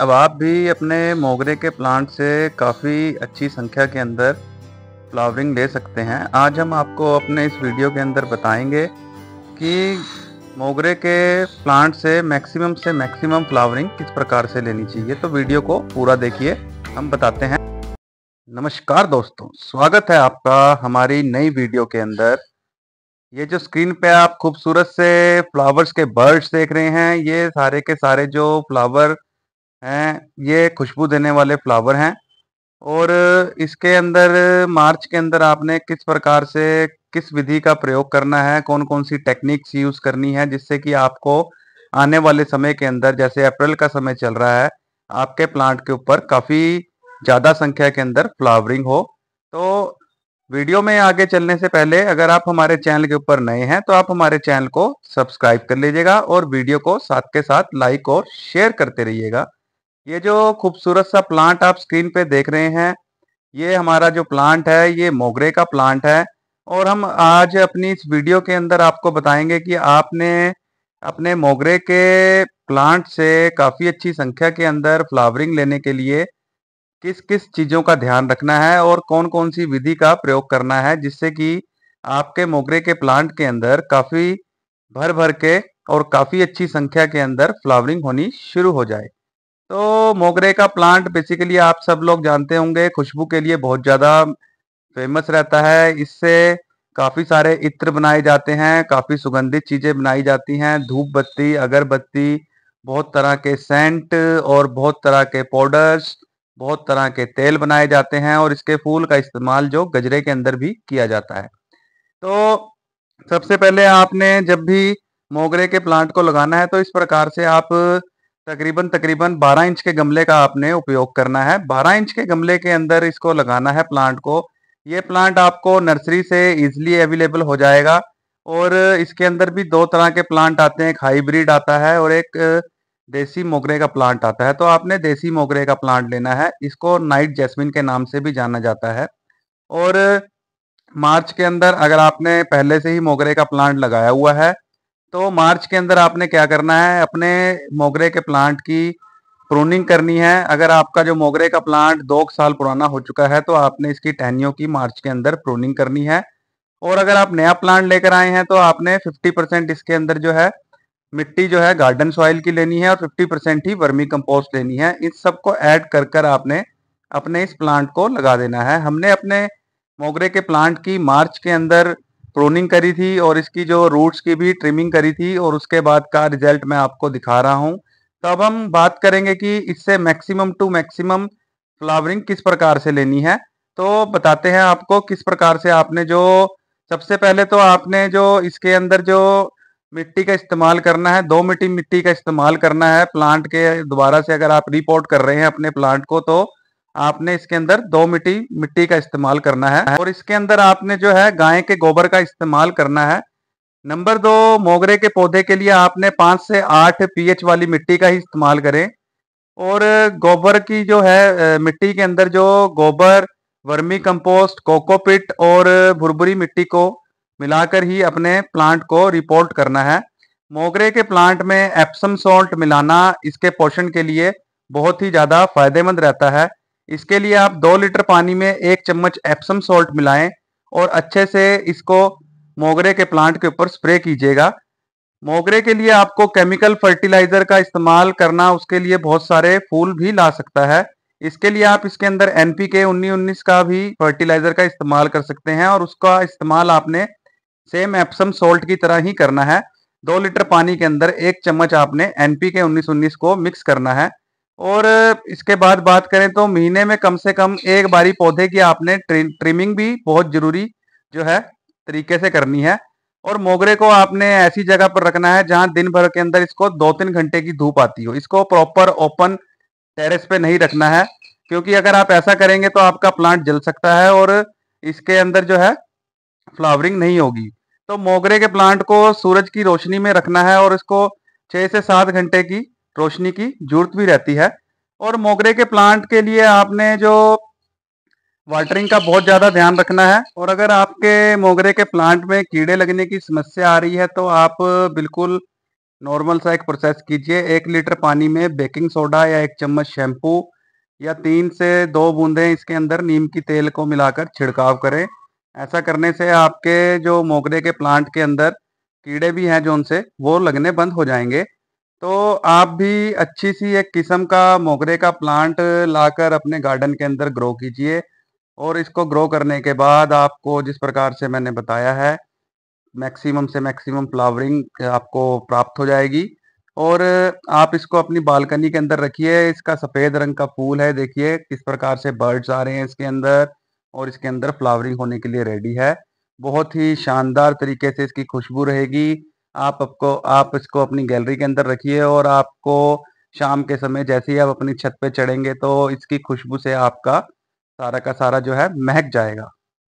अब आप भी अपने मोगरे के प्लांट से काफ़ी अच्छी संख्या के अंदर फ्लावरिंग ले सकते हैं आज हम आपको अपने इस वीडियो के अंदर बताएंगे कि मोगरे के प्लांट से मैक्सिमम से मैक्सिमम फ्लावरिंग किस प्रकार से लेनी चाहिए तो वीडियो को पूरा देखिए हम बताते हैं नमस्कार दोस्तों स्वागत है आपका हमारी नई वीडियो के अंदर ये जो स्क्रीन पे आप खूबसूरत से फ्लावर्स के बर्ड्स देख रहे हैं ये सारे के सारे जो फ्लावर हैं ये खुशबू देने वाले फ्लावर हैं और इसके अंदर मार्च के अंदर आपने किस प्रकार से किस विधि का प्रयोग करना है कौन कौन सी टेक्निक्स यूज़ करनी है जिससे कि आपको आने वाले समय के अंदर जैसे अप्रैल का समय चल रहा है आपके प्लांट के ऊपर काफ़ी ज़्यादा संख्या के अंदर फ्लावरिंग हो तो वीडियो में आगे चलने से पहले अगर आप हमारे चैनल के ऊपर नए हैं तो आप हमारे चैनल को सब्सक्राइब कर लीजिएगा और वीडियो को साथ के साथ लाइक और शेयर करते रहिएगा ये जो खूबसूरत सा प्लांट आप स्क्रीन पे देख रहे हैं ये हमारा जो प्लांट है ये मोगरे का प्लांट है और हम आज अपनी इस वीडियो के अंदर आपको बताएंगे कि आपने अपने मोगरे के प्लांट से काफ़ी अच्छी संख्या के अंदर फ्लावरिंग लेने के लिए किस किस चीज़ों का ध्यान रखना है और कौन कौन सी विधि का प्रयोग करना है जिससे कि आपके मोगरे के प्लांट के अंदर काफ़ी भर भर के और काफ़ी अच्छी संख्या के अंदर फ्लावरिंग होनी शुरू हो जाए तो मोगरे का प्लांट बेसिकली आप सब लोग जानते होंगे खुशबू के लिए बहुत ज़्यादा फेमस रहता है इससे काफ़ी सारे इत्र बनाए जाते हैं काफ़ी सुगंधित चीज़ें बनाई जाती हैं धूप बत्ती अगरबत्ती बहुत तरह के सेंट और बहुत तरह के पाउडर्स बहुत तरह के तेल बनाए जाते हैं और इसके फूल का इस्तेमाल जो गजरे के अंदर भी किया जाता है तो सबसे पहले आपने जब भी मोगरे के प्लांट को लगाना है तो इस प्रकार से आप तकरीबन तकरीबन 12 इंच के गमले का आपने उपयोग करना है 12 इंच के गमले के अंदर इसको लगाना है प्लांट को ये प्लांट आपको नर्सरी से इजिली अवेलेबल हो जाएगा और इसके अंदर भी दो तरह के प्लांट आते हैं एक हाईब्रिड आता है और एक देसी मोगरे का प्लांट आता है तो आपने देसी मोगरे का प्लांट लेना है इसको नाइट जैस्मिन के नाम से भी जाना जाता है और मार्च के अंदर अगर आपने पहले से ही मोगरे का प्लांट लगाया हुआ है तो मार्च के अंदर आपने क्या करना है अपने मोगरे के प्लांट की प्रोनिंग करनी है अगर आपका जो मोगरे का प्लांट दो साल पुराना हो चुका है तो आपने इसकी टहनियों की मार्च के अंदर प्रोनिंग करनी है और अगर आप नया प्लांट लेकर आए हैं तो आपने 50 परसेंट इसके अंदर जो है मिट्टी जो है गार्डन सॉइल की लेनी है और 50 परसेंट ही वर्मी कंपोस्ट लेनी है इन सबको ऐड कर कर आपने अपने इस प्लांट को लगा देना है हमने अपने मोगरे के प्लांट की मार्च के अंदर प्रोनिंग करी थी और इसकी जो रूट्स की भी ट्रिमिंग करी थी और उसके बाद का रिजल्ट मैं आपको दिखा रहा हूं तो अब हम बात करेंगे कि इससे मैक्सिमम टू मैक्सिमम फ्लावरिंग किस प्रकार से लेनी है तो बताते हैं आपको किस प्रकार से आपने जो सबसे पहले तो आपने जो इसके अंदर जो मिट्टी का इस्तेमाल करना है दो मिट्टी मिट्टी का इस्तेमाल करना है प्लांट के दोबारा से अगर आप रिपोर्ट कर रहे हैं अपने प्लांट को तो आपने इसके अंदर दो मिट्टी मिट्टी का इस्तेमाल करना है और इसके अंदर आपने जो है गाय के गोबर का इस्तेमाल करना है नंबर दो मोगरे के पौधे के लिए आपने पांच से आठ पीएच वाली मिट्टी का ही इस्तेमाल करें और गोबर की जो है मिट्टी के अंदर जो गोबर वर्मी कंपोस्ट कोकोपिट और भुरभुरी मिट्टी को मिलाकर ही अपने प्लांट को रिपोर्ट करना है मोगरे के प्लांट में एप्सम सॉल्ट मिलाना इसके पोषण के लिए बहुत ही ज़्यादा फायदेमंद रहता है इसके लिए आप दो लीटर पानी में एक चम्मच एप्सम सॉल्ट मिलाएं और अच्छे से इसको मोगरे के प्लांट के ऊपर स्प्रे कीजिएगा मोगरे के लिए आपको केमिकल फर्टिलाइजर का इस्तेमाल करना उसके लिए बहुत सारे फूल भी ला सकता है इसके लिए आप इसके अंदर एन पी के उन्नीस उन्नीस का भी फर्टिलाइजर का इस्तेमाल कर सकते हैं और उसका इस्तेमाल आपने सेम एप्सम सॉल्ट की तरह ही करना है दो लीटर पानी के अंदर एक चम्मच आपने एन पी के उन्नीस उन्नीस को मिक्स करना है और इसके बाद बात करें तो महीने में कम से कम एक बारी पौधे की आपने ट्रिमिंग भी बहुत जरूरी जो है तरीके से करनी है और मोगरे को आपने ऐसी जगह पर रखना है जहां दिन भर के अंदर इसको दो तीन घंटे की धूप आती हो इसको प्रॉपर ओपन टेरेस पे नहीं रखना है क्योंकि अगर आप ऐसा करेंगे तो आपका प्लांट जल सकता है और इसके अंदर जो है फ्लावरिंग नहीं होगी तो मोगरे के प्लांट को सूरज की रोशनी में रखना है और इसको छह से सात घंटे की रोशनी की जरूरत भी रहती है और मोगरे के प्लांट के लिए आपने जो वाटरिंग का बहुत ज़्यादा ध्यान रखना है और अगर आपके मोगरे के प्लांट में कीड़े लगने की समस्या आ रही है तो आप बिल्कुल नॉर्मल सा एक प्रोसेस कीजिए एक लीटर पानी में बेकिंग सोडा या एक चम्मच शैम्पू या तीन से दो बूंदे इसके अंदर नीम की तेल को मिलाकर छिड़काव करें ऐसा करने से आपके जो मोगरे के प्लांट के अंदर कीड़े भी हैं जो उनसे वो लगने बंद हो जाएंगे तो आप भी अच्छी सी एक किस्म का मोगरे का प्लांट लाकर अपने गार्डन के अंदर ग्रो कीजिए और इसको ग्रो करने के बाद आपको जिस प्रकार से मैंने बताया है मैक्सिमम से मैक्सिमम फ्लावरिंग आपको प्राप्त हो जाएगी और आप इसको अपनी बालकनी के अंदर रखिए इसका सफ़ेद रंग का फूल है देखिए किस प्रकार से बर्ड्स आ रहे हैं इसके अंदर और इसके अंदर फ्लावरिंग होने के लिए रेडी है बहुत ही शानदार तरीके से इसकी खुशबू रहेगी आप आपको आप इसको अपनी गैलरी के अंदर रखिए और आपको शाम के समय जैसे ही आप अपनी छत पे चढ़ेंगे तो इसकी खुशबू से आपका सारा का सारा जो है महक जाएगा